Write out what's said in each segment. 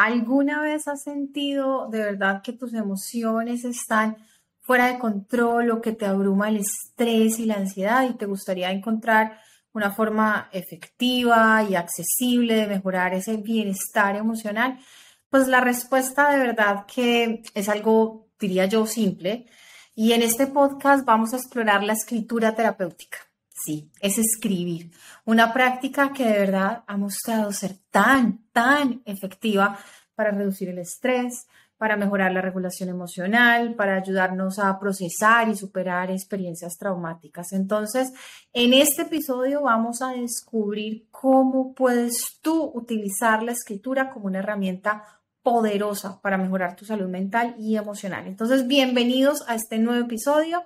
¿Alguna vez has sentido de verdad que tus emociones están fuera de control o que te abruma el estrés y la ansiedad y te gustaría encontrar una forma efectiva y accesible de mejorar ese bienestar emocional? Pues la respuesta de verdad que es algo, diría yo, simple. Y en este podcast vamos a explorar la escritura terapéutica. Sí, es escribir. Una práctica que de verdad ha mostrado ser tan, tan efectiva para reducir el estrés, para mejorar la regulación emocional, para ayudarnos a procesar y superar experiencias traumáticas. Entonces, en este episodio vamos a descubrir cómo puedes tú utilizar la escritura como una herramienta poderosa para mejorar tu salud mental y emocional. Entonces, bienvenidos a este nuevo episodio.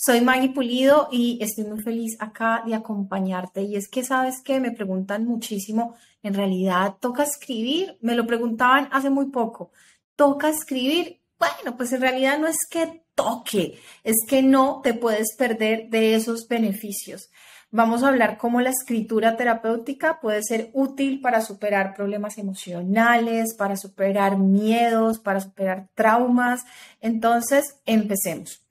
Soy Maggie Pulido y estoy muy feliz acá de acompañarte. Y es que sabes que me preguntan muchísimo, en realidad toca escribir, me lo preguntaban hace muy poco, toca escribir. Bueno, pues en realidad no es que toque, es que no te puedes perder de esos beneficios. Vamos a hablar cómo la escritura terapéutica puede ser útil para superar problemas emocionales, para superar miedos, para superar traumas. Entonces, empecemos.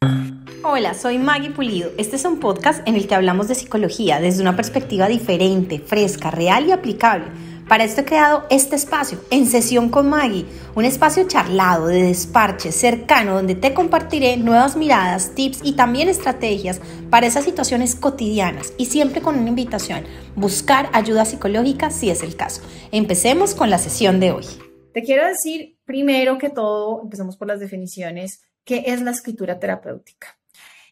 Hola, soy Maggie Pulido. Este es un podcast en el que hablamos de psicología desde una perspectiva diferente, fresca, real y aplicable. Para esto he creado este espacio, En Sesión con Maggie, un espacio charlado, de desparche, cercano, donde te compartiré nuevas miradas, tips y también estrategias para esas situaciones cotidianas y siempre con una invitación, buscar ayuda psicológica si es el caso. Empecemos con la sesión de hoy. Te quiero decir, primero que todo, empezamos por las definiciones, ¿qué es la escritura terapéutica?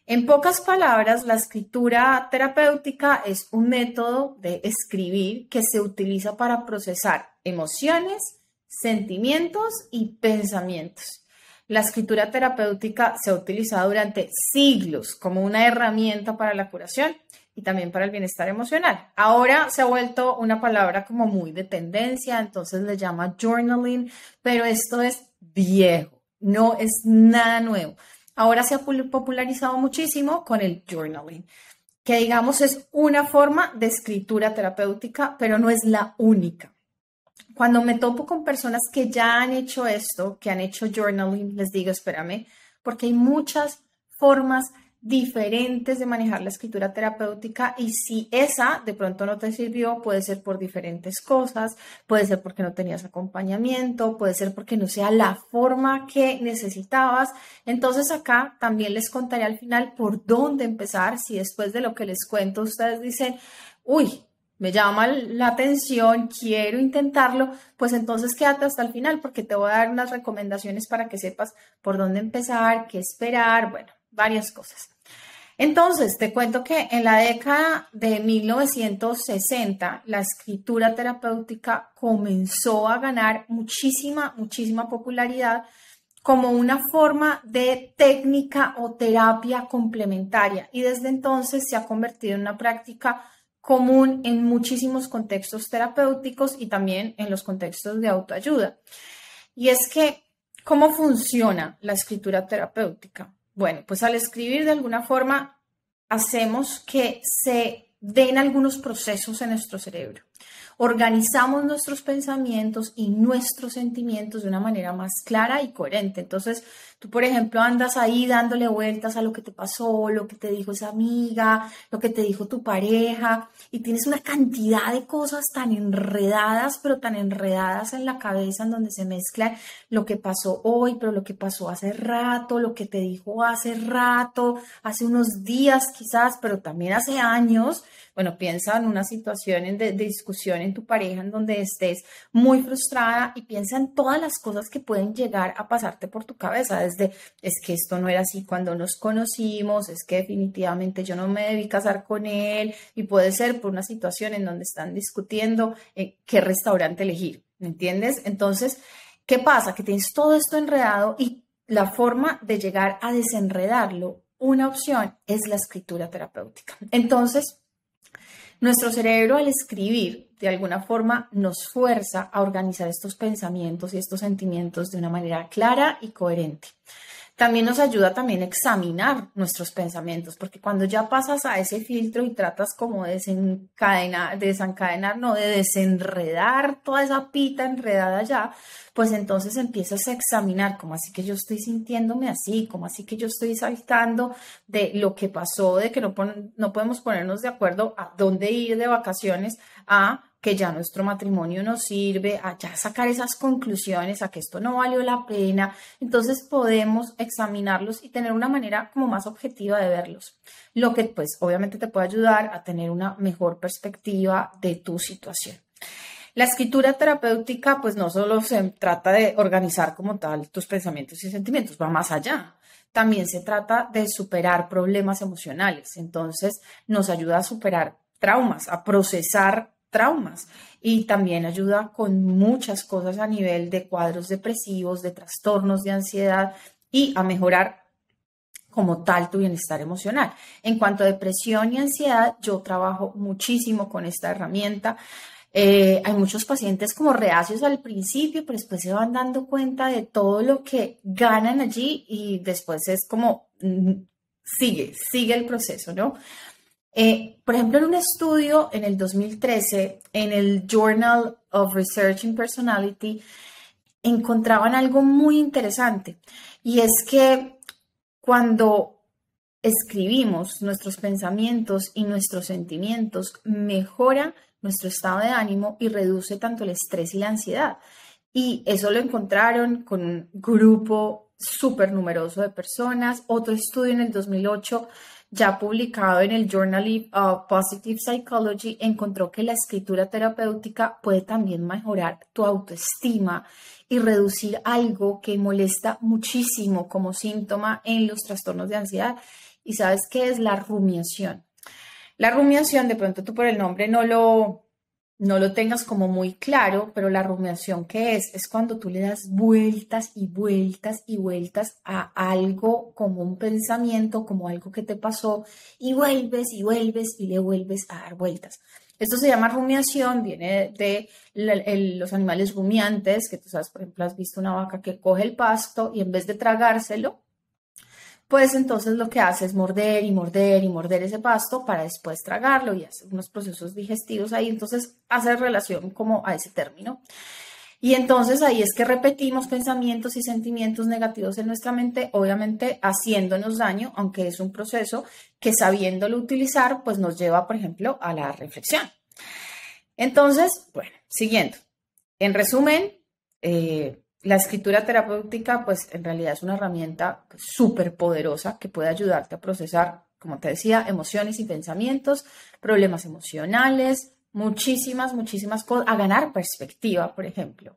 En pocas palabras, la escritura terapéutica es un método de escribir que se utiliza para procesar emociones, sentimientos y pensamientos. La escritura terapéutica se ha utilizado durante siglos como una herramienta para la curación y también para el bienestar emocional. Ahora se ha vuelto una palabra como muy de tendencia, entonces le llama journaling, pero esto es viejo, no es nada nuevo ahora se ha popularizado muchísimo con el journaling, que digamos es una forma de escritura terapéutica, pero no es la única. Cuando me topo con personas que ya han hecho esto, que han hecho journaling, les digo, espérame, porque hay muchas formas diferentes de manejar la escritura terapéutica y si esa de pronto no te sirvió, puede ser por diferentes cosas, puede ser porque no tenías acompañamiento, puede ser porque no sea la forma que necesitabas. Entonces acá también les contaré al final por dónde empezar, si después de lo que les cuento ustedes dicen, uy, me llama la atención, quiero intentarlo, pues entonces quédate hasta el final porque te voy a dar unas recomendaciones para que sepas por dónde empezar, qué esperar, bueno, varias cosas. Entonces, te cuento que en la década de 1960 la escritura terapéutica comenzó a ganar muchísima, muchísima popularidad como una forma de técnica o terapia complementaria y desde entonces se ha convertido en una práctica común en muchísimos contextos terapéuticos y también en los contextos de autoayuda. Y es que, ¿cómo funciona la escritura terapéutica? Bueno, pues al escribir de alguna forma hacemos que se den algunos procesos en nuestro cerebro organizamos nuestros pensamientos y nuestros sentimientos de una manera más clara y coherente. Entonces, tú, por ejemplo, andas ahí dándole vueltas a lo que te pasó, lo que te dijo esa amiga, lo que te dijo tu pareja, y tienes una cantidad de cosas tan enredadas, pero tan enredadas en la cabeza en donde se mezcla lo que pasó hoy, pero lo que pasó hace rato, lo que te dijo hace rato, hace unos días quizás, pero también hace años. Bueno, piensa en una situación de, de discusiones en tu pareja en donde estés muy frustrada y piensa en todas las cosas que pueden llegar a pasarte por tu cabeza, desde es que esto no era así cuando nos conocimos, es que definitivamente yo no me debí casar con él y puede ser por una situación en donde están discutiendo eh, qué restaurante elegir, ¿me entiendes? Entonces, ¿qué pasa? Que tienes todo esto enredado y la forma de llegar a desenredarlo, una opción es la escritura terapéutica. Entonces, nuestro cerebro al escribir de alguna forma nos fuerza a organizar estos pensamientos y estos sentimientos de una manera clara y coherente también nos ayuda también a examinar nuestros pensamientos, porque cuando ya pasas a ese filtro y tratas como de desencadenar, desencadenar, no, de desenredar toda esa pita enredada ya, pues entonces empiezas a examinar cómo así que yo estoy sintiéndome así, cómo así que yo estoy saltando de lo que pasó, de que no, no podemos ponernos de acuerdo a dónde ir de vacaciones, a que ya nuestro matrimonio no sirve, a ya sacar esas conclusiones, a que esto no valió la pena. Entonces podemos examinarlos y tener una manera como más objetiva de verlos, lo que pues obviamente te puede ayudar a tener una mejor perspectiva de tu situación. La escritura terapéutica pues no solo se trata de organizar como tal tus pensamientos y sentimientos, va más allá también se trata de superar problemas emocionales. Entonces, nos ayuda a superar traumas, a procesar traumas y también ayuda con muchas cosas a nivel de cuadros depresivos, de trastornos de ansiedad y a mejorar como tal tu bienestar emocional. En cuanto a depresión y ansiedad, yo trabajo muchísimo con esta herramienta. Eh, hay muchos pacientes como reacios al principio, pero después se van dando cuenta de todo lo que ganan allí y después es como mm, sigue, sigue el proceso, ¿no? Eh, por ejemplo, en un estudio en el 2013, en el Journal of Research in Personality, encontraban algo muy interesante y es que cuando escribimos nuestros pensamientos y nuestros sentimientos, mejora nuestro estado de ánimo y reduce tanto el estrés y la ansiedad. Y eso lo encontraron con un grupo súper numeroso de personas. Otro estudio en el 2008 ya publicado en el Journal of uh, Positive Psychology, encontró que la escritura terapéutica puede también mejorar tu autoestima y reducir algo que molesta muchísimo como síntoma en los trastornos de ansiedad. ¿Y sabes qué es la rumiación? La rumiación, de pronto tú por el nombre no lo no lo tengas como muy claro, pero la rumiación que es, es cuando tú le das vueltas y vueltas y vueltas a algo como un pensamiento, como algo que te pasó, y vuelves y vuelves y le vuelves a dar vueltas. Esto se llama rumiación, viene de los animales rumiantes, que tú sabes, por ejemplo, has visto una vaca que coge el pasto y en vez de tragárselo, pues entonces lo que hace es morder y morder y morder ese pasto para después tragarlo y hacer unos procesos digestivos ahí, entonces hace relación como a ese término. Y entonces ahí es que repetimos pensamientos y sentimientos negativos en nuestra mente, obviamente haciéndonos daño, aunque es un proceso que sabiéndolo utilizar, pues nos lleva, por ejemplo, a la reflexión. Entonces, bueno, siguiendo. En resumen, eh, la escritura terapéutica, pues en realidad es una herramienta súper poderosa que puede ayudarte a procesar, como te decía, emociones y pensamientos, problemas emocionales, muchísimas, muchísimas cosas, a ganar perspectiva, por ejemplo.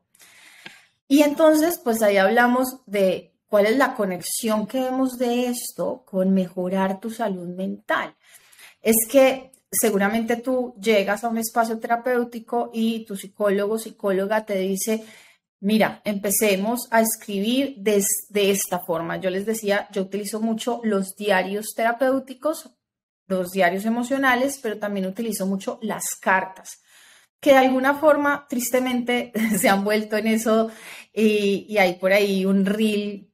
Y entonces, pues ahí hablamos de cuál es la conexión que vemos de esto con mejorar tu salud mental. Es que seguramente tú llegas a un espacio terapéutico y tu psicólogo, psicóloga te dice, Mira, empecemos a escribir de, esta forma. Yo les decía, yo utilizo mucho los diarios terapéuticos, los diarios emocionales, pero también utilizo mucho las cartas que de alguna forma tristemente se han vuelto en eso y, hay por ahí un reel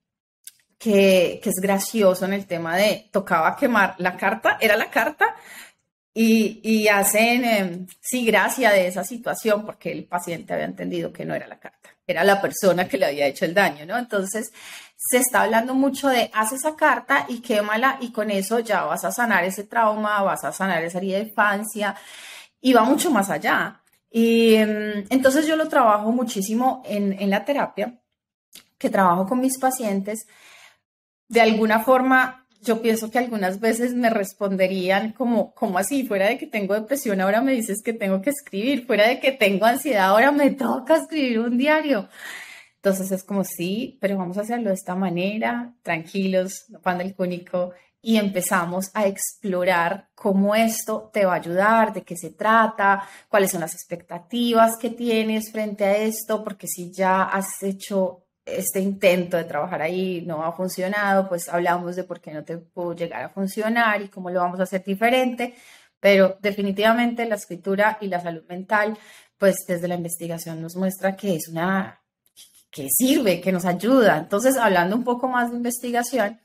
que, es gracioso en el tema de tocaba quemar la carta, era la carta, y, hacen, em, sí, gracia de esa situación porque el paciente había entendido que no era la carta era la persona que le había hecho el daño, ¿no? Entonces, se está hablando mucho de haz esa carta y quémala y con eso ya vas a sanar ese trauma, vas a sanar esa herida de infancia y va mucho más allá. Y mm, entonces yo lo trabajo muchísimo en, en la terapia, que trabajo con mis pacientes. De alguna forma yo pienso que algunas veces me responderían como, ¿cómo así? Fuera de que tengo depresión, ahora me dices que tengo que escribir, fuera de que tengo ansiedad, ahora me toca escribir un diario. Entonces es como, sí, pero vamos a hacerlo de esta manera, tranquilos, panda el cúnico, y empezamos a explorar cómo esto te va a ayudar, de qué se trata, cuáles son las expectativas que tienes frente a esto, porque si ya has hecho este intento de trabajar ahí no ha funcionado, pues hablamos de por qué no te pudo llegar a funcionar y cómo lo vamos a hacer diferente, pero definitivamente la escritura y la salud mental, pues desde la investigación nos muestra que es una, que sirve, que nos ayuda. Entonces, hablando un poco más de investigación,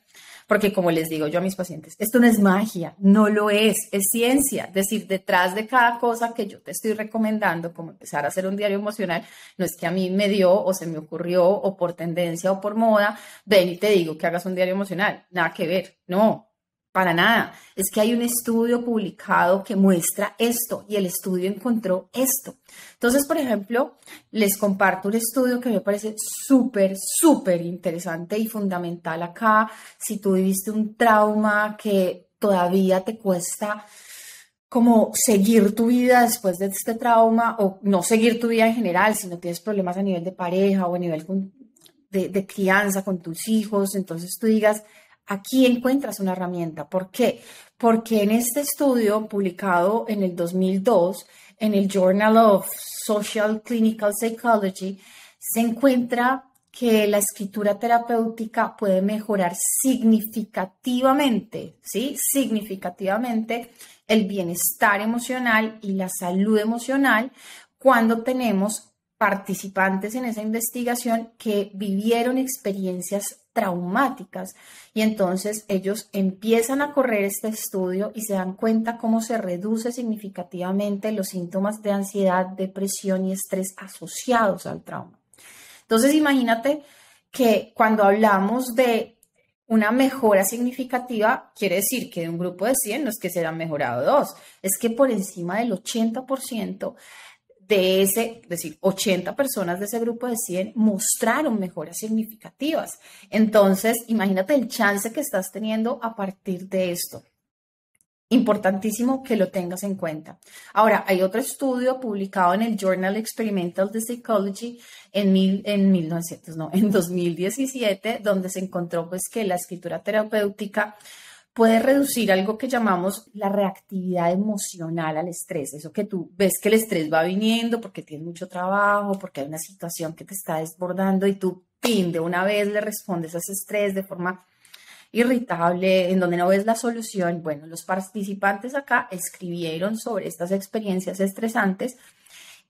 porque como les digo yo a mis pacientes, esto no es magia, no lo es, es ciencia. Es decir, detrás de cada cosa que yo te estoy recomendando, como empezar a hacer un diario emocional, no es que a mí me dio o se me ocurrió o por tendencia o por moda, ven y te digo que hagas un diario emocional, nada que ver, no, para nada. Es que hay un estudio publicado que muestra esto y el estudio encontró esto. Entonces, por ejemplo, les comparto un estudio que me parece súper, súper interesante y fundamental acá. Si tú viviste un trauma que todavía te cuesta como seguir tu vida después de este trauma o no seguir tu vida en general, si no tienes problemas a nivel de pareja o a nivel de, de crianza con tus hijos, entonces tú digas, Aquí encuentras una herramienta. ¿Por qué? Porque en este estudio publicado en el 2002 en el Journal of Social Clinical Psychology se encuentra que la escritura terapéutica puede mejorar significativamente, ¿sí? Significativamente el bienestar emocional y la salud emocional cuando tenemos participantes en esa investigación que vivieron experiencias traumáticas. Y entonces ellos empiezan a correr este estudio y se dan cuenta cómo se reduce significativamente los síntomas de ansiedad, depresión y estrés asociados al trauma. Entonces imagínate que cuando hablamos de una mejora significativa quiere decir que de un grupo de 100 no es que han mejorado dos, es que por encima del 80% de ese, es decir, 80 personas de ese grupo de 100 mostraron mejoras significativas. Entonces, imagínate el chance que estás teniendo a partir de esto. Importantísimo que lo tengas en cuenta. Ahora, hay otro estudio publicado en el Journal Experimental de Psychology en, en, 1900, no, en 2017, donde se encontró pues, que la escritura terapéutica puede reducir algo que llamamos la reactividad emocional al estrés. Eso que tú ves que el estrés va viniendo porque tienes mucho trabajo, porque hay una situación que te está desbordando y tú, pin, de una vez le respondes a ese estrés de forma irritable, en donde no ves la solución. Bueno, los participantes acá escribieron sobre estas experiencias estresantes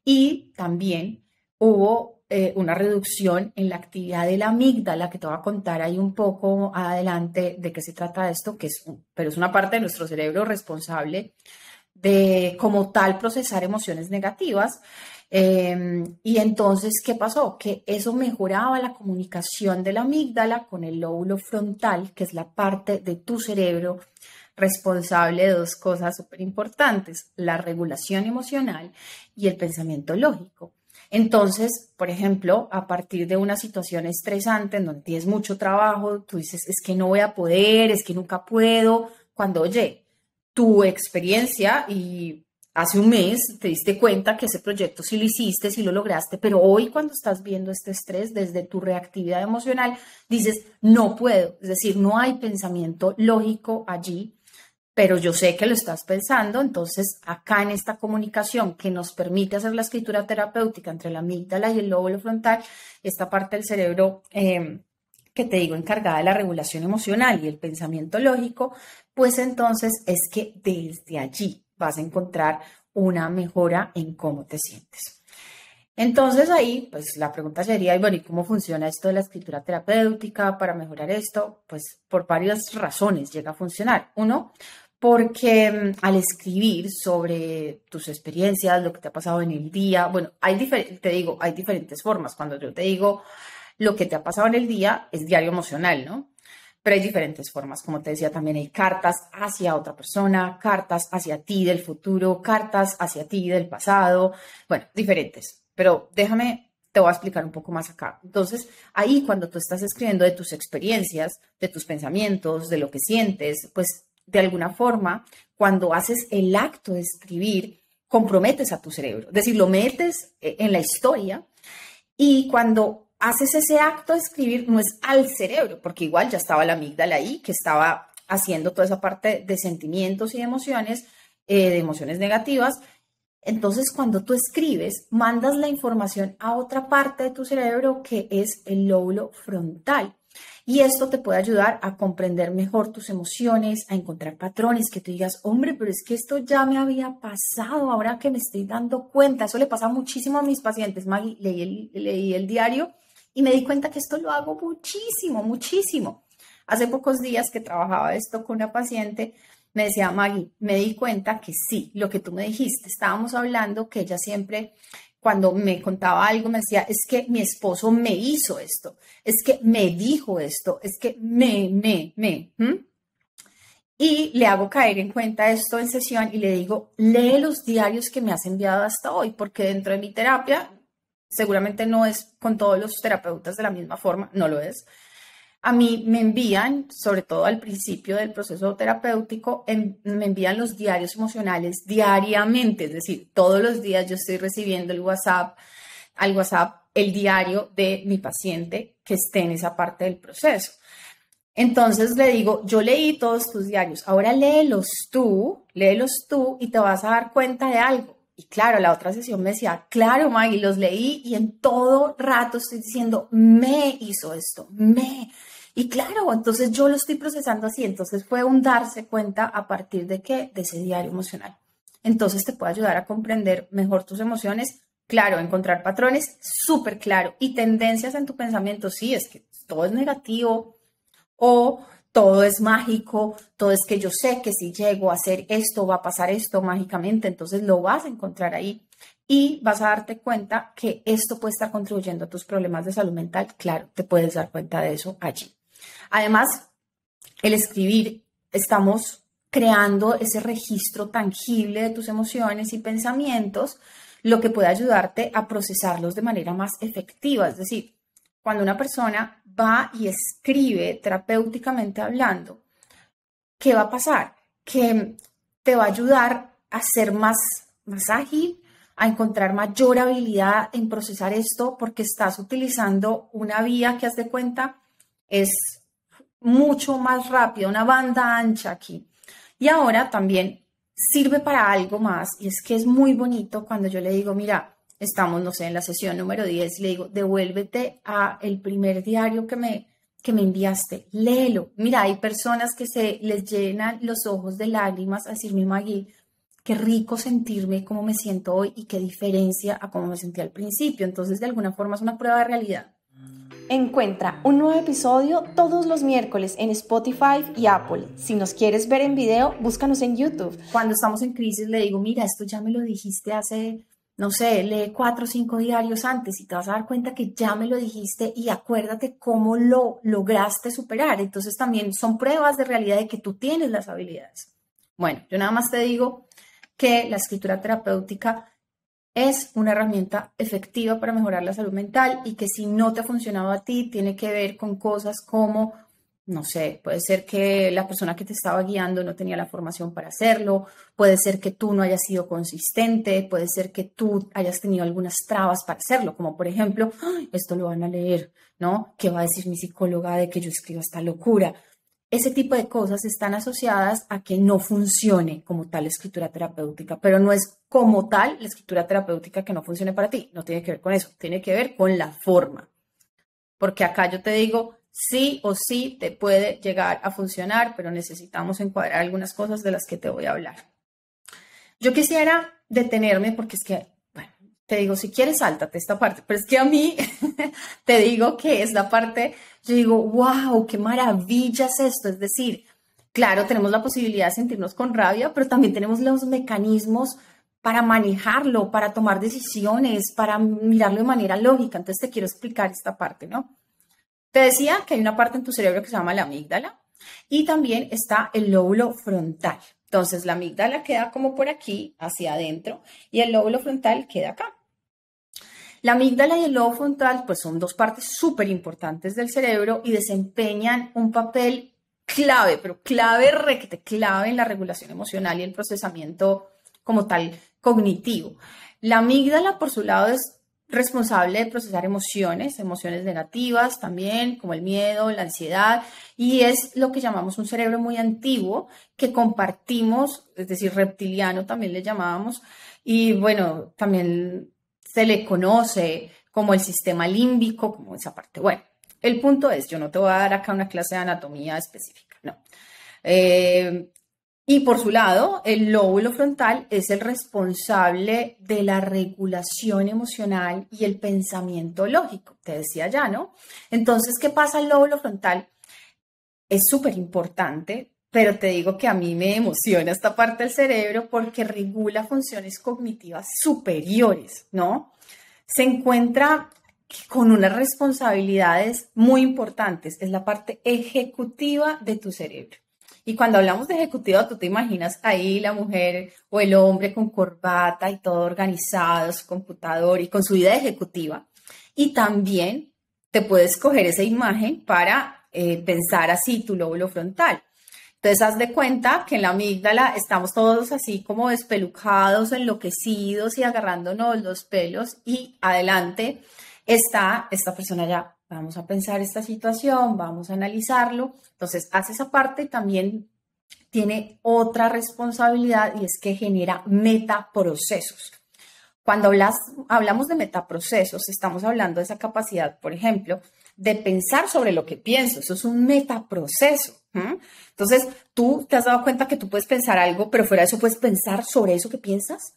y también hubo eh, una reducción en la actividad de la amígdala, que te voy a contar ahí un poco adelante de qué se trata esto, que es, pero es una parte de nuestro cerebro responsable de como tal procesar emociones negativas. Em, y entonces, ¿qué pasó? Que eso mejoraba la comunicación de la amígdala con el lóbulo frontal, que es la parte de tu cerebro responsable de dos cosas súper importantes, la regulación emocional y el pensamiento lógico. Entonces, por ejemplo, a partir de una situación estresante en donde tienes mucho trabajo, tú dices, es que no voy a poder, es que nunca puedo, cuando oye, tu experiencia y hace un mes te diste cuenta que ese proyecto sí lo hiciste, sí lo lograste, pero hoy cuando estás viendo este estrés desde tu reactividad emocional, dices, no puedo, es decir, no hay pensamiento lógico allí pero yo sé que lo estás pensando, entonces acá en esta comunicación que nos permite hacer la escritura terapéutica entre la amígdala y el lóbulo frontal, esta parte del cerebro em, que te digo encargada de la regulación emocional y el pensamiento lógico, pues entonces es que desde allí vas a encontrar una mejora en cómo te sientes. Entonces ahí, pues la pregunta sería, y bueno, ¿y cómo funciona esto de la escritura terapéutica para mejorar esto? Pues por varias razones llega a funcionar. Uno, porque mm, al escribir sobre tus experiencias, lo que te ha pasado en el día, bueno, hay te digo, hay diferentes formas. Cuando yo te digo lo que te ha pasado en el día, es diario emocional, ¿no? pero hay diferentes formas. Como te decía, también hay cartas hacia otra persona, cartas hacia ti del futuro, cartas hacia ti del pasado, bueno, diferentes. Pero déjame, te voy a explicar un poco más acá. Entonces, ahí cuando tú estás escribiendo de tus experiencias, de tus pensamientos, de lo que sientes, pues de alguna forma, cuando haces el acto de escribir, comprometes a tu cerebro, es decir, lo metes eh, en la historia y cuando haces ese acto de escribir no es al cerebro, porque igual ya estaba la amígdala ahí, que estaba haciendo toda esa parte de sentimientos y emociones, eh, de emociones negativas, entonces, cuando tú escribes, mandas la información a otra parte de tu cerebro que es el lóbulo frontal. Y esto te puede ayudar a comprender mejor tus emociones, a encontrar patrones que tú digas, hombre, pero es que esto ya me había pasado, ahora que me estoy dando cuenta. Eso le pasa muchísimo a mis pacientes. Maggie, leí el, leí el diario y me di cuenta que esto lo hago muchísimo, muchísimo. Hace pocos días que trabajaba esto con una paciente, me decía Maggie, me di cuenta que sí, lo que tú me dijiste, estábamos hablando que ella siempre cuando me contaba algo me decía, es que mi esposo me hizo esto, es que me dijo esto, es que me, me, me. Y le hago caer en cuenta esto en sesión y le digo, lee los diarios que me has enviado hasta hoy, porque dentro de mi terapia, seguramente no es con todos los terapeutas de la misma forma, no lo es, a mí me envían, sobre todo al principio del proceso terapéutico, me envían los diarios emocionales diariamente, es decir, todos los días yo estoy recibiendo el WhatsApp, al WhatsApp el diario de mi paciente que esté en esa parte del proceso. Entonces le digo, yo leí todos tus diarios, ahora léelos tú, léelos tú y te vas a dar cuenta de algo. Y claro, la otra sesión me decía, claro, Maggie, los leí y en todo rato estoy diciendo, me hizo esto, me. Y claro, entonces yo lo estoy procesando así, entonces fue un darse cuenta a partir de qué, de ese diario emocional. Entonces te puede ayudar a comprender mejor tus emociones, claro, encontrar patrones súper claro y tendencias en tu pensamiento, sí, es que todo es negativo o todo es mágico, todo es que yo sé que si llego a hacer esto va a pasar esto mágicamente, entonces lo vas a encontrar ahí y vas a darte cuenta que esto puede estar contribuyendo a tus problemas de salud mental. Claro, te puedes dar cuenta de eso allí. Además, el escribir, estamos creando ese registro tangible de tus emociones y pensamientos, lo que puede ayudarte a procesarlos de manera más efectiva. Es decir, cuando una persona va y escribe terapéuticamente hablando, ¿qué va a pasar? Que te va a ayudar a ser más, ágil, a encontrar mayor habilidad en procesar esto porque estás utilizando una vía que has de cuenta es mucho más rápido, una banda ancha aquí. Y ahora también sirve para algo más y es que es muy bonito cuando yo le digo, mira, estamos, no sé, en la sesión número 10, le digo, devuélvete a el primer diario que me, que me enviaste, léelo. Mira, hay personas que se les llenan los ojos de lágrimas al decirme, Maggie, qué rico sentirme como me siento hoy y qué diferencia a cómo me sentía al principio. Entonces, de alguna forma es una prueba de realidad. Mm. Encuentra un nuevo episodio todos los miércoles en Spotify y Apple. Si nos quieres ver en video, búscanos en YouTube. Cuando estamos en crisis le digo, mira, esto ya me lo dijiste hace, no sé, lee cuatro o cinco diarios antes y te vas a dar cuenta que ya me lo dijiste y acuérdate cómo lo lograste superar. Entonces también son pruebas de realidad de que tú tienes las habilidades. Bueno, yo nada más te digo que la escritura terapéutica es una herramienta efectiva para mejorar la salud mental y que si no te ha funcionado a ti, tiene que ver con cosas como, no sé, puede ser que la persona que te estaba guiando no tenía la formación para hacerlo, puede ser que tú no hayas sido consistente, puede ser que tú hayas tenido algunas trabas para hacerlo, como por ejemplo, esto lo van a leer, ¿no? ¿Qué va a decir mi psicóloga de que yo escribo esta locura? ese tipo de cosas están asociadas a que no funcione como tal la escritura terapéutica, pero no es como tal la escritura terapéutica que no funcione para ti, no tiene que ver con eso, tiene que ver con la forma. Porque acá yo te digo, sí o sí te puede llegar a funcionar, pero necesitamos encuadrar algunas cosas de las que te voy a hablar. Yo quisiera detenerme porque es que te digo, si quieres, sáltate esta parte. Pero es que a mí, te digo que es la parte, yo digo, wow, qué maravilla es esto. Es decir, claro, tenemos la posibilidad de sentirnos con rabia, pero también tenemos los mecanismos para manejarlo, para tomar decisiones, para mirarlo de manera lógica. Entonces te quiero explicar esta parte, ¿no? Te decía que hay una parte en tu cerebro que se llama la amígdala y también está el lóbulo frontal. Entonces la amígdala queda como por aquí, hacia adentro, y el lóbulo frontal queda acá. La amígdala y el lobo frontal pues son dos partes súper importantes del cerebro y desempeñan un papel clave, pero clave recte, clave en la regulación emocional y el procesamiento como tal cognitivo. La amígdala por su lado es responsable de procesar emociones, emociones negativas también, como el miedo, la ansiedad, y es lo que llamamos un cerebro muy antiguo que compartimos, es decir, reptiliano también le llamábamos, y bueno, también se le conoce como el sistema límbico, como esa parte. Bueno, el punto es, yo no te voy a dar acá una clase de anatomía específica, no. Eh, y por su lado, el lóbulo frontal es el responsable de la regulación emocional y el pensamiento lógico, te decía ya, ¿no? Entonces, ¿qué pasa al lóbulo frontal? Es súper importante pero te digo que a mí me emociona esta parte del cerebro porque regula funciones cognitivas superiores, ¿no? Se encuentra con unas responsabilidades muy importantes, es la parte ejecutiva de tu cerebro. Y cuando hablamos de ejecutiva, tú te imaginas ahí la mujer o el hombre con corbata y todo organizado, su computador y con su vida ejecutiva. Y también te puedes coger esa imagen para eh, pensar así tu lóbulo frontal entonces, haz de cuenta que en la amígdala estamos todos así como despelucados, enloquecidos y agarrándonos los pelos y adelante está esta persona ya. Vamos a pensar esta situación, vamos a analizarlo. Entonces, hace esa parte y también tiene otra responsabilidad y es que genera metaprocesos. Cuando hablamos de metaprocesos, estamos hablando de esa capacidad, por ejemplo, de pensar sobre lo que pienso. Eso es un metaproceso. Entonces, tú te has dado cuenta que tú puedes pensar algo, pero fuera de eso puedes pensar sobre eso que piensas.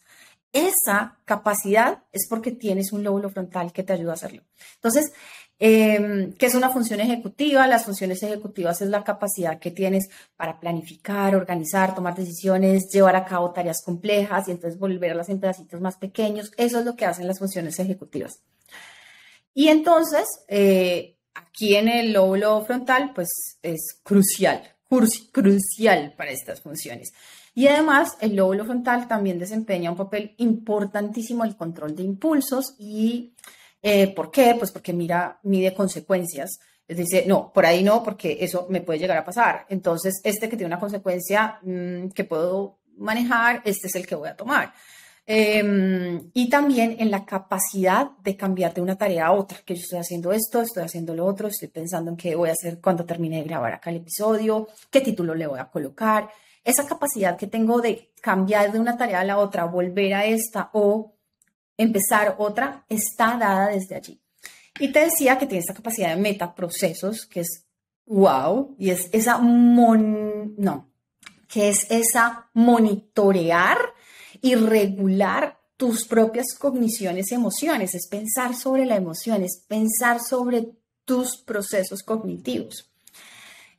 Esa capacidad es porque tienes un lóbulo frontal que te ayuda a hacerlo. Entonces, em, ¿qué es una función ejecutiva? Las funciones ejecutivas es la capacidad que tienes para planificar, organizar, tomar decisiones, llevar a cabo tareas complejas y entonces volver a en pedacitos más pequeños. Eso es lo que hacen las funciones ejecutivas. Y entonces, eh, aquí en el lóbulo frontal, pues es crucial, crucial para estas funciones. Y además, el lóbulo frontal también desempeña un papel importantísimo en el control de impulsos y eh, ¿por qué? Pues porque mira, mide consecuencias. Es decir, no, por ahí no, porque eso me puede llegar a pasar. Entonces, este que tiene una consecuencia mm, que puedo manejar, este es el que voy a tomar. Em, y también en la capacidad de cambiar de una tarea a otra, que yo estoy haciendo esto, estoy haciendo lo otro, estoy pensando en qué voy a hacer cuando termine de grabar acá el episodio, qué título le voy a colocar, esa capacidad que tengo de cambiar de una tarea a la otra, volver a esta o empezar otra, está dada desde allí. Y te decía que tiene esta capacidad de metaprocesos, que es wow, y es esa mon, no, que es esa monitorear y regular tus propias cogniciones, y emociones, es pensar sobre la emoción, es pensar sobre tus procesos cognitivos.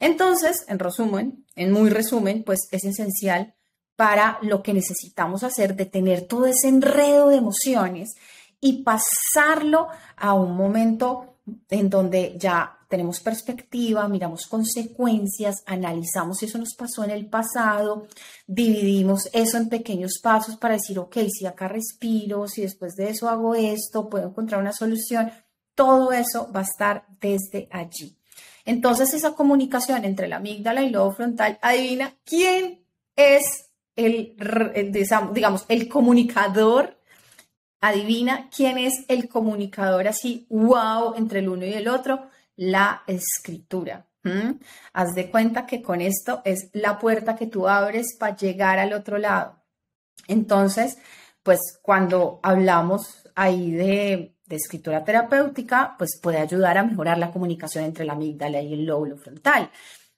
Entonces, en resumen, en muy resumen, pues es esencial para lo que necesitamos hacer, detener todo ese enredo de emociones y pasarlo a un momento en donde ya tenemos perspectiva, miramos consecuencias, analizamos si eso nos pasó en el pasado, dividimos eso en pequeños pasos para decir, ok, si acá respiro, si después de eso hago esto, puedo encontrar una solución. Todo eso va a estar desde allí. Entonces, esa comunicación entre la amígdala y el lobo frontal, adivina quién es el, digamos, el comunicador adivina quién es el comunicador así, wow, entre el uno y el otro la escritura. Haz de cuenta que con esto es la puerta que tú abres para llegar al otro lado. Entonces, pues cuando hablamos ahí de, de, escritura terapéutica, pues puede ayudar a mejorar la comunicación entre la amígdala y el lóbulo frontal.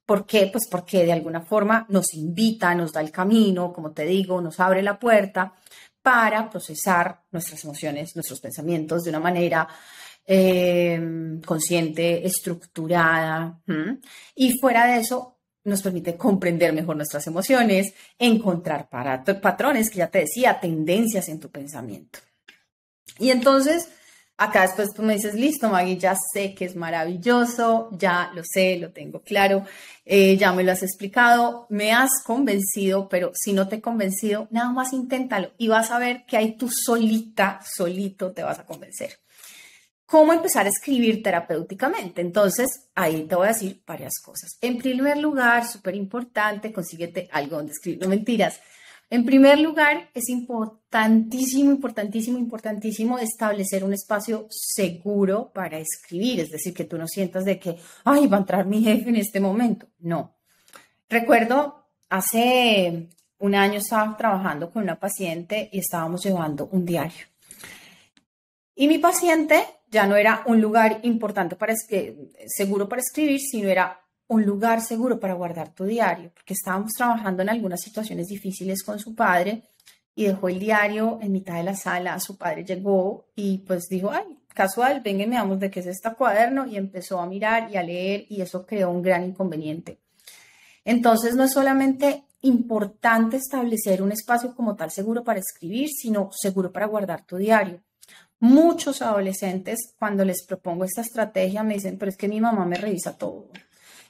¿Por qué? Pues porque de alguna forma nos invita, nos da el camino, como te digo, nos abre la puerta para procesar nuestras emociones, nuestros pensamientos de una manera Em, consciente, estructurada. Y fuera de eso, nos permite comprender mejor nuestras emociones, encontrar patrones, que ya te decía, tendencias en tu pensamiento. Y entonces, acá después tú me dices, listo, Maggie, ya sé que es maravilloso, ya lo sé, lo tengo claro, eh, ya me lo has explicado, me has convencido, pero si no te he convencido, nada más inténtalo y vas a ver que ahí tú solita, solito te vas a convencer. ¿Cómo empezar a escribir terapéuticamente? Entonces, ahí te voy a decir varias cosas. En primer lugar, súper importante, consíguete algo donde escribir, no mentiras. En primer lugar, es importantísimo, importantísimo, importantísimo establecer un espacio seguro para escribir, es decir, que tú no sientas de que, ay, va a entrar mi jefe en este momento. No. Recuerdo, hace un año estaba trabajando con una paciente y estábamos llevando un diario. Y mi paciente ya no era un lugar importante para eh, seguro para escribir, sino era un lugar seguro para guardar tu diario, porque estábamos trabajando en algunas situaciones difíciles con su padre y dejó el diario en mitad de la sala, su padre llegó y pues dijo, ay, casual, venga veamos de qué es este cuaderno y empezó a mirar y a leer y eso creó un gran inconveniente. Entonces no es solamente importante establecer un espacio como tal seguro para escribir, sino seguro para guardar tu diario. Muchos adolescentes cuando les propongo esta estrategia me dicen, pero es que mi mamá me revisa todo.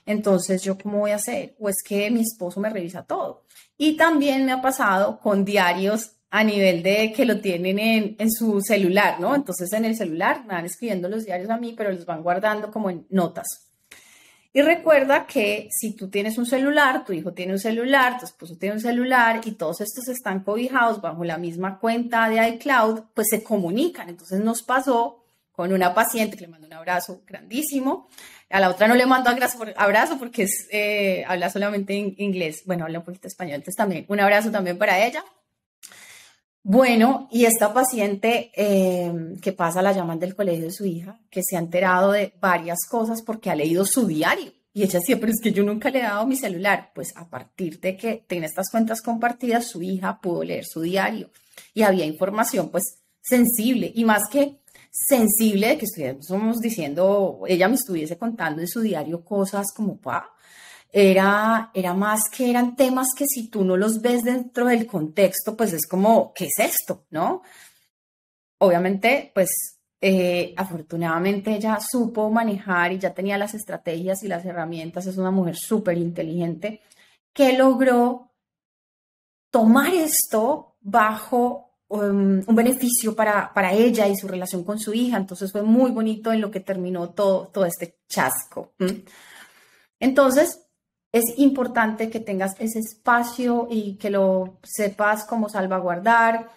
Entonces, ¿yo cómo voy a hacer? O es que mi esposo me revisa todo. Y también me ha pasado con diarios a nivel de que lo tienen en, en, su celular, ¿no? Entonces en el celular me van escribiendo los diarios a mí, pero los van guardando como en notas. Y recuerda que si tú tienes un celular, tu hijo tiene un celular, tu esposo tiene un celular y todos estos están cobijados bajo la misma cuenta de iCloud, pues se comunican. Entonces nos pasó con una paciente que le mandó un abrazo grandísimo. A la otra no le mandó abrazo porque eh, habla solamente en inglés. Bueno, habla un poquito español. Entonces también un abrazo también para ella. Bueno, y esta paciente eh, que pasa la llamada del colegio de su hija, que se ha enterado de varias cosas porque ha leído su diario. Y ella siempre es que yo nunca le he dado mi celular. Pues a partir de que tiene estas cuentas compartidas, su hija pudo leer su diario y había información pues sensible y más que sensible de que estuviéramos diciendo, ella me estuviese contando en su diario cosas como, pa, era, era más que eran temas que si tú no los ves dentro del contexto, pues es como, ¿qué es esto? ¿No? Obviamente, pues eh, afortunadamente ella supo manejar y ya tenía las estrategias y las herramientas, es una mujer súper inteligente, que logró tomar esto bajo em, un beneficio para, para, ella y su relación con su hija. Entonces fue muy bonito en lo que terminó todo, todo este chasco. Entonces, es importante que tengas ese espacio y que lo sepas cómo salvaguardar,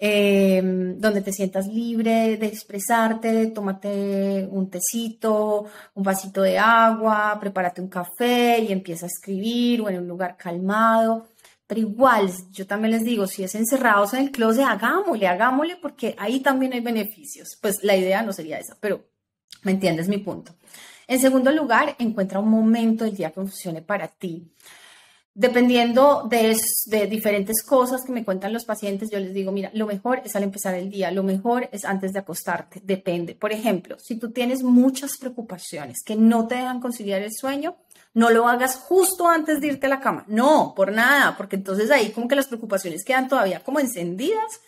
eh, donde te sientas libre de expresarte, tómate un tecito, un vasito de agua, prepárate un café y empieza a escribir o en un lugar calmado. Pero igual, yo también les digo, si es encerrados en el closet, hagámosle, hagámosle, porque ahí también hay beneficios. Pues la idea no sería esa, pero me entiendes mi punto. En segundo lugar, encuentra un momento del día que funcione para ti. Dependiendo de, diferentes cosas que me cuentan los pacientes, yo les digo, mira, lo mejor es al empezar el día, lo mejor es antes de acostarte, depende. Por ejemplo, si tú tienes muchas preocupaciones que no te dejan conciliar el sueño, no lo hagas justo antes de irte a la cama. No, por nada, porque entonces ahí como que las preocupaciones quedan todavía como encendidas.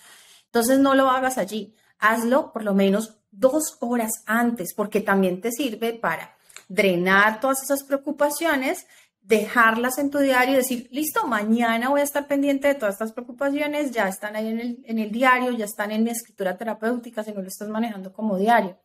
Entonces no lo hagas allí. Hazlo por lo menos dos horas antes, porque también te sirve para drenar todas esas preocupaciones, dejarlas en tu diario y decir, listo, mañana voy a estar pendiente de todas estas preocupaciones, ya están ahí en el, en el diario, ya están en mi escritura terapéutica, si no lo estás manejando como diario.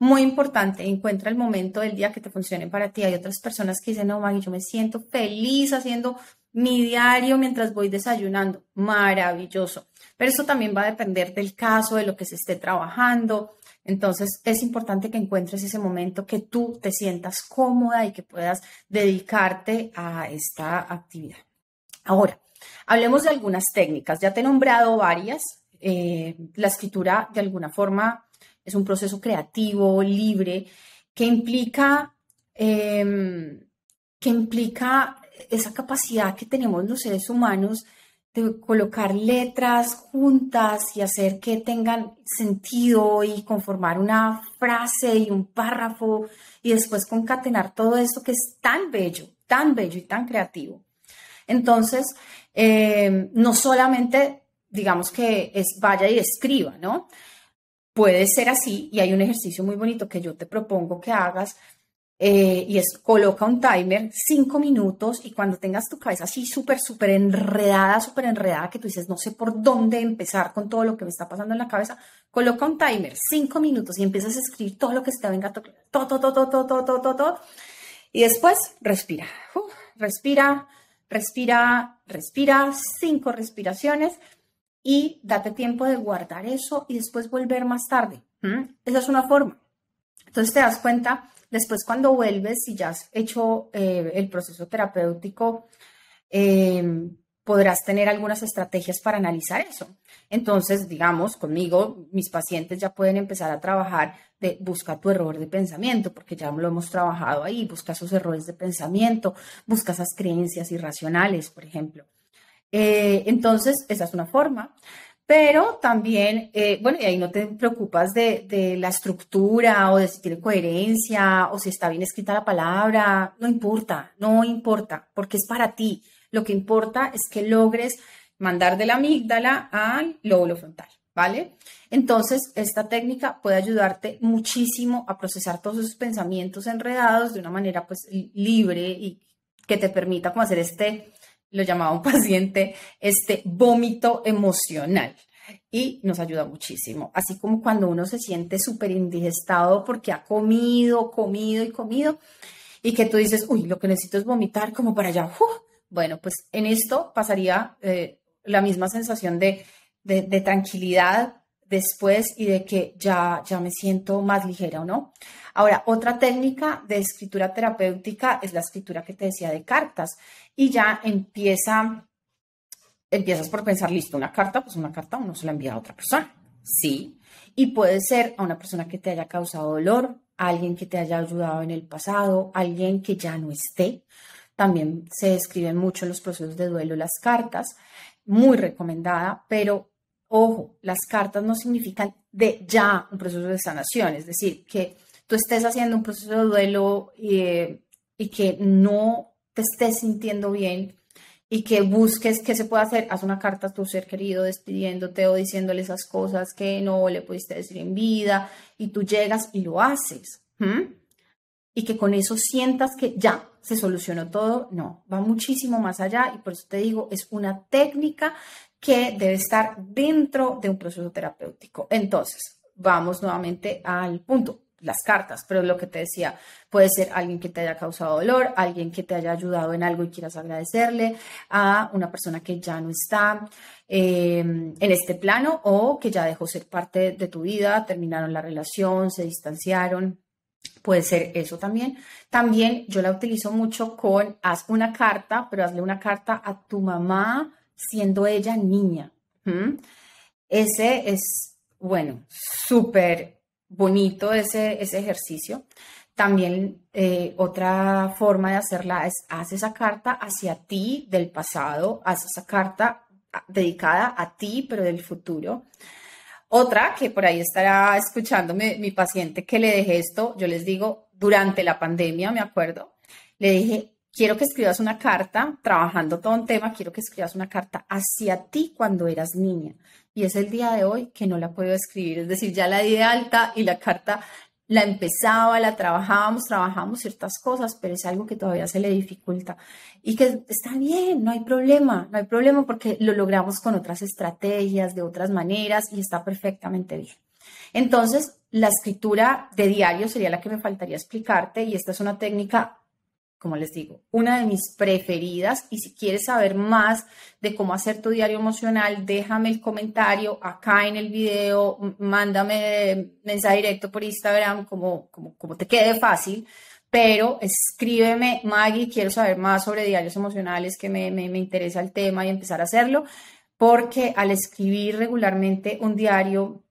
Muy importante, encuentra el momento del día que te funcione para ti. Hay otras personas que dicen, no, Maggie, yo me siento feliz haciendo mi diario mientras voy desayunando. Maravilloso. Pero eso también va a depender del caso, de lo que se esté trabajando. Entonces es importante que encuentres ese momento que tú te sientas cómoda y que puedas dedicarte a esta actividad. Ahora, hablemos de algunas técnicas. Ya te he nombrado varias. Eh, la escritura de alguna forma es un proceso creativo, libre, que implica, em, que implica esa capacidad que tenemos los seres humanos de colocar letras juntas y hacer que tengan sentido y conformar una frase y un párrafo y después concatenar todo eso que es tan bello, tan bello y tan creativo. Entonces, eh, no solamente digamos que es vaya y escriba, ¿no? Puede ser así y hay un ejercicio muy bonito que yo te propongo que hagas eh, y es coloca un timer, cinco minutos, y cuando tengas tu cabeza así súper, súper enredada, súper enredada, que tú dices, no sé por dónde empezar con todo lo que me está pasando en la cabeza, coloca un timer, cinco minutos, y empiezas a escribir todo lo que se te venga, todo, todo, todo, todo, todo, todo, todo, todo y después respira, respira, respira, respira, cinco respiraciones, y date tiempo de guardar eso y después volver más tarde. ¿Mm? Esa es una forma. Entonces te das cuenta Después cuando vuelves, y ya has hecho eh, el proceso terapéutico, em, podrás tener algunas estrategias para analizar eso. Entonces, digamos, conmigo, mis pacientes ya pueden empezar a trabajar de buscar tu error de pensamiento, porque ya lo hemos trabajado ahí, busca esos errores de pensamiento, busca esas creencias irracionales, por ejemplo. Eh, entonces, esa es una forma pero también, eh, bueno, y ahí no te preocupas de, de, la estructura o de si tiene coherencia o si está bien escrita la palabra, no importa, no importa, porque es para ti. Lo que importa es que logres mandar de la amígdala al lóbulo frontal, ¿vale? Entonces, esta técnica puede ayudarte muchísimo a procesar todos esos pensamientos enredados de una manera pues libre y que te permita como hacer este lo llamaba un paciente, este vómito emocional. Y nos ayuda muchísimo. Así como cuando uno se siente súper indigestado porque ha comido, comido y comido, y que tú dices, uy, lo que necesito es vomitar como para allá. Bueno, pues en esto pasaría eh, la misma sensación de, tranquilidad, después y de que ya, ya me siento más ligera o no. Ahora, otra técnica de escritura terapéutica es la escritura que te decía de cartas y ya empieza, empiezas por pensar, listo, una carta, pues una carta uno se la envía a otra persona, ¿sí? Y puede ser a una persona que te haya causado dolor, alguien que te haya ayudado en el pasado, alguien que ya no esté. También se describen mucho en los procesos de duelo las cartas, muy recomendada, pero ojo, las cartas no significan de ya un proceso de sanación, es decir, que tú estés haciendo un proceso de duelo eh, y que no te estés sintiendo bien y que busques qué se puede hacer. Haz una carta a tu ser querido despidiéndote o diciéndole esas cosas que no le pudiste decir en vida y tú llegas y lo haces. Y que con eso sientas que ya se solucionó todo. No, va muchísimo más allá y por eso te digo, es una técnica que debe estar dentro de un proceso terapéutico. Entonces, vamos nuevamente al punto las cartas, pero lo que te decía, puede ser alguien que te haya causado dolor, alguien que te haya ayudado en algo y quieras agradecerle, a una persona que ya no está em, en este plano o que ya dejó ser parte de tu vida, terminaron la relación, se distanciaron. Puede ser eso también. También yo la utilizo mucho con haz una carta, pero hazle una carta a tu mamá siendo ella niña. Ese es, bueno, súper bonito ese, ejercicio. También eh, otra forma de hacerla es, haz esa carta hacia ti del pasado, haz esa carta ah, dedicada a ti, pero del futuro. Otra, que por ahí estará escuchándome mi paciente que le dejé esto, yo les digo, durante la pandemia, me acuerdo, le dije, quiero que escribas una carta, trabajando todo un tema, quiero que escribas una carta hacia ti cuando eras niña y es el día de hoy que no la puedo escribir. Es decir, ya la di de alta y la carta la empezaba, la trabajábamos, trabajábamos ciertas cosas, pero es algo que todavía se le dificulta y que está bien, no hay problema, no hay problema porque lo logramos con otras estrategias, de otras maneras y está perfectamente bien. Entonces, la escritura de diario sería la que me faltaría explicarte y esta es una técnica como les digo, una de mis preferidas. Y si quieres saber más de cómo hacer tu diario emocional, déjame el comentario acá en el video, mándame mensaje directo por Instagram, como, como, como te quede fácil. Pero escríbeme, Maggie, quiero saber más sobre diarios emocionales, que me, me interesa el tema y empezar a hacerlo, porque al escribir regularmente un diario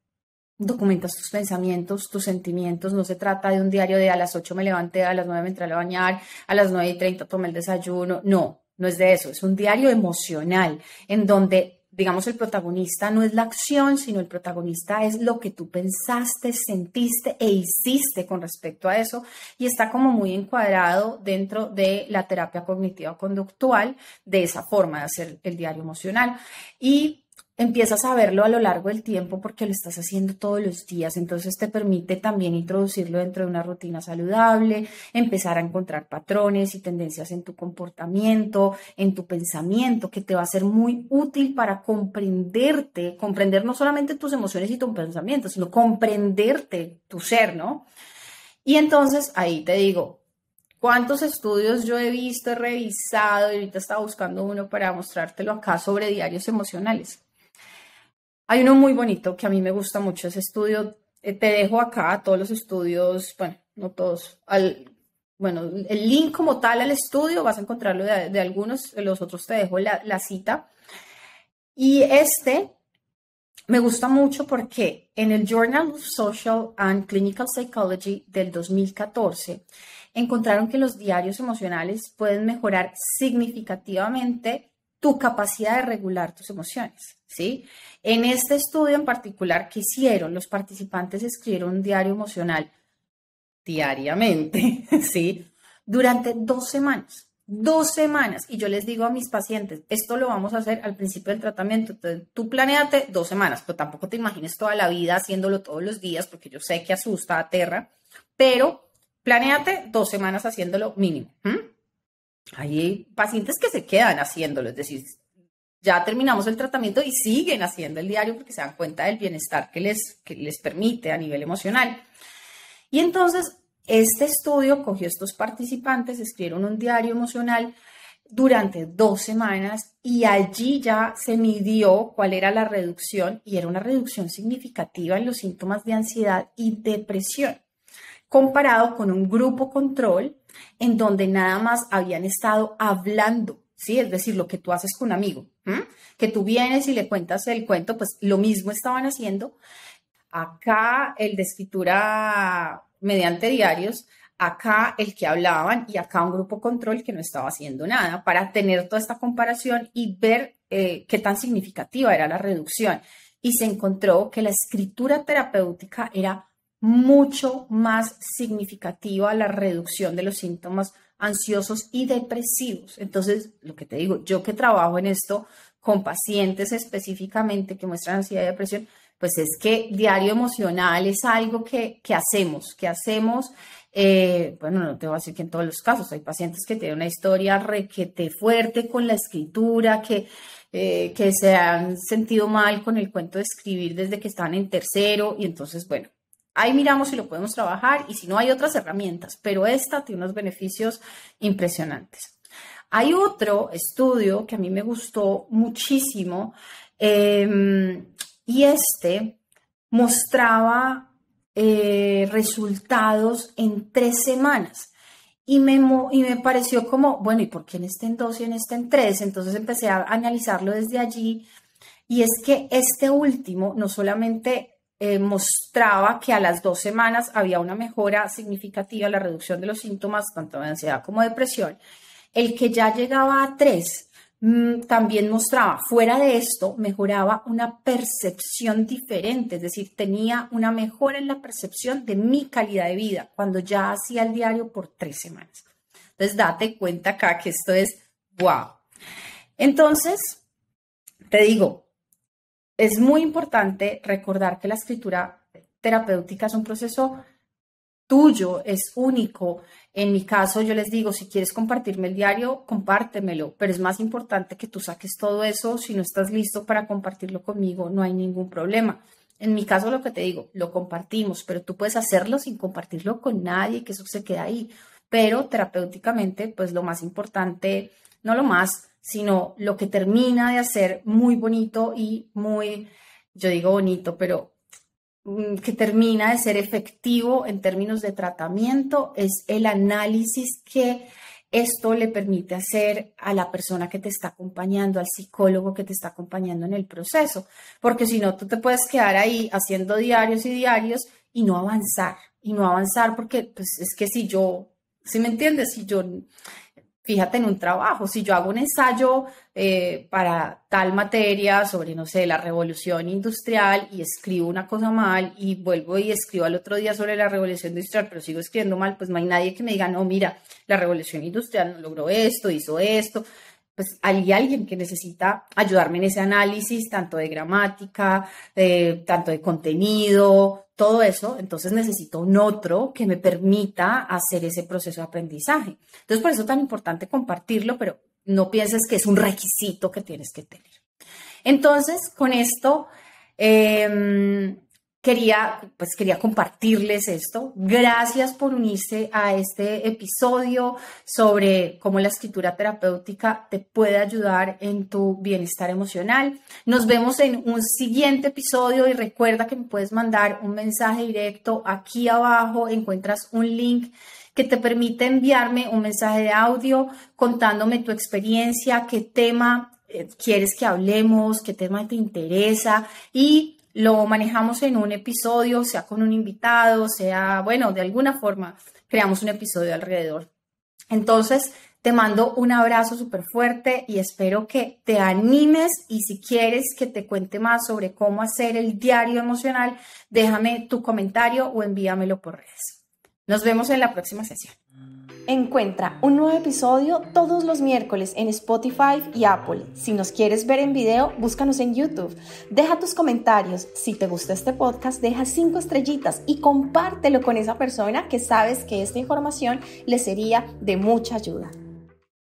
documentas tus pensamientos, tus sentimientos, no se trata de un diario de a las 8 me levanté, a las 9 me entré a bañar, a las 9 y 30 tomé el desayuno, no, no es de eso, es un diario emocional en donde digamos, el protagonista no es la acción, sino el protagonista es lo que tú pensaste, sentiste e hiciste con respecto a eso y está como muy encuadrado dentro de la terapia cognitiva conductual de esa forma de hacer el diario emocional. Y empiezas a verlo a lo largo del tiempo porque lo estás haciendo todos los días, entonces te permite también introducirlo dentro de una rutina saludable, empezar a encontrar patrones y tendencias en tu comportamiento, en tu pensamiento, que te va a ser muy útil para comprenderte, comprender no solamente tus emociones y tus pensamientos, sino comprenderte, tu ser, ¿no? Y entonces ahí te digo, ¿Cuántos estudios yo he visto, he revisado y ahorita estaba buscando uno para mostrártelo acá sobre diarios emocionales? Hay uno muy bonito que a mí me gusta mucho, ese estudio, eh, te dejo acá todos los estudios, bueno, no todos, al, bueno, el link como tal al estudio, vas a encontrarlo de, algunos, los otros te dejo la, cita. Y este me gusta mucho porque en el Journal of Social and Clinical Psychology del 2014 encontraron que los diarios emocionales pueden mejorar significativamente tu capacidad de regular tus emociones, ¿sí? En este estudio en particular que hicieron, los participantes escribieron un diario emocional diariamente, ¿sí? Durante dos semanas, dos semanas. Y yo les digo a mis pacientes, esto lo vamos a hacer al principio del tratamiento. Entonces, tú planeate dos semanas, pero tampoco te imagines toda la vida haciéndolo todos los días, porque yo sé que asusta, aterra, pero planeate dos semanas haciéndolo mínimo hay pacientes que se quedan haciéndolo, es decir, ya terminamos el tratamiento y siguen haciendo el diario porque se dan cuenta del bienestar que les, les permite a nivel emocional. Y entonces, este estudio cogió estos participantes, escribieron un diario emocional durante dos semanas y allí ya se midió cuál era la reducción y era una reducción significativa en los síntomas de ansiedad y depresión, comparado con un grupo control en donde nada más habían estado hablando, ¿sí? Es decir, lo que tú haces con un amigo, que tú vienes y le cuentas el cuento, pues lo mismo estaban haciendo. Acá el de escritura mediante diarios, acá el que hablaban y acá un grupo control que no estaba haciendo nada para tener toda esta comparación y ver eh, qué tan significativa era la reducción. Y se encontró que la escritura terapéutica era mucho más significativa la reducción de los síntomas ansiosos y depresivos. Entonces, lo que te digo, yo que trabajo en esto con pacientes específicamente que muestran ansiedad y depresión, pues es que diario emocional es algo que, que hacemos, que hacemos, eh, bueno, no te voy a decir que en todos los casos, hay pacientes que tienen una historia requete fuerte con la escritura, que, eh, que se han sentido mal con el cuento de escribir desde que están en tercero y entonces, bueno, Ahí miramos si lo podemos trabajar y si no hay otras herramientas, pero esta tiene unos beneficios impresionantes. Hay otro estudio que a mí me gustó muchísimo em, y este mostraba eh, resultados en tres semanas. Y me, y me pareció como, bueno, ¿y por qué en este en dos y en este en tres? Entonces empecé a analizarlo desde allí. Y es que este último no solamente eh, mostraba que a las dos semanas había una mejora significativa en la reducción de los síntomas, tanto de ansiedad como depresión. El que ya llegaba a tres mm, también mostraba, fuera de esto, mejoraba una percepción diferente, es decir, tenía una mejora en la percepción de mi calidad de vida cuando ya hacía el diario por tres semanas. Entonces, date cuenta acá que esto es wow. Entonces, te digo, es muy importante recordar que la escritura terapéutica es un proceso tuyo, es único. En mi caso, yo les digo, si quieres compartirme el diario, compártemelo, pero es más importante que tú saques todo eso. Si no estás listo para compartirlo conmigo, no hay ningún problema. En mi caso, lo que te digo, lo compartimos, pero tú puedes hacerlo sin compartirlo con nadie, que eso se quede ahí. Pero terapéuticamente, pues lo más importante, no lo más, sino lo que termina de hacer muy bonito y muy, yo digo bonito, pero mm, que termina de ser efectivo en términos de tratamiento es el análisis que esto le permite hacer a la persona que te está acompañando, al psicólogo que te está acompañando en el proceso, porque si no, tú te puedes quedar ahí haciendo diarios y diarios y no avanzar, y no avanzar porque pues es que si yo, si me entiendes, si yo fíjate en un trabajo, si yo hago un ensayo eh, para tal materia sobre, no sé, la revolución industrial y escribo una cosa mal y vuelvo y escribo al otro día sobre la revolución industrial, pero sigo escribiendo mal, pues no hay nadie que me diga, no, mira, la revolución industrial no logró esto, hizo esto pues hay alguien que necesita ayudarme en ese análisis, tanto de gramática, tanto de contenido, todo eso. Entonces necesito un otro que me permita hacer ese proceso de aprendizaje. Entonces por eso es tan importante compartirlo, pero no pienses que es un requisito que tienes que tener. Entonces, con esto, eh, quería, pues quería compartirles esto. Gracias por unirse a este episodio sobre cómo la escritura terapéutica te puede ayudar en tu bienestar emocional. Nos vemos en un siguiente episodio y recuerda que me puedes mandar un mensaje directo aquí abajo, encuentras un link que te permite enviarme un mensaje de audio contándome tu experiencia, qué tema eh, quieres que hablemos, qué tema te interesa y lo manejamos en un episodio, sea con un invitado, sea, bueno, de alguna forma creamos un episodio alrededor. Entonces, te mando un abrazo súper fuerte y espero que te animes y si quieres que te cuente más sobre cómo hacer el diario emocional, déjame tu comentario o envíamelo por redes. Nos vemos en la próxima sesión. Encuentra un nuevo episodio todos los miércoles en Spotify y Apple. Si nos quieres ver en video, búscanos en YouTube. Deja tus comentarios. Si te gusta este podcast, deja cinco estrellitas y compártelo con esa persona que sabes que esta información le sería de mucha ayuda.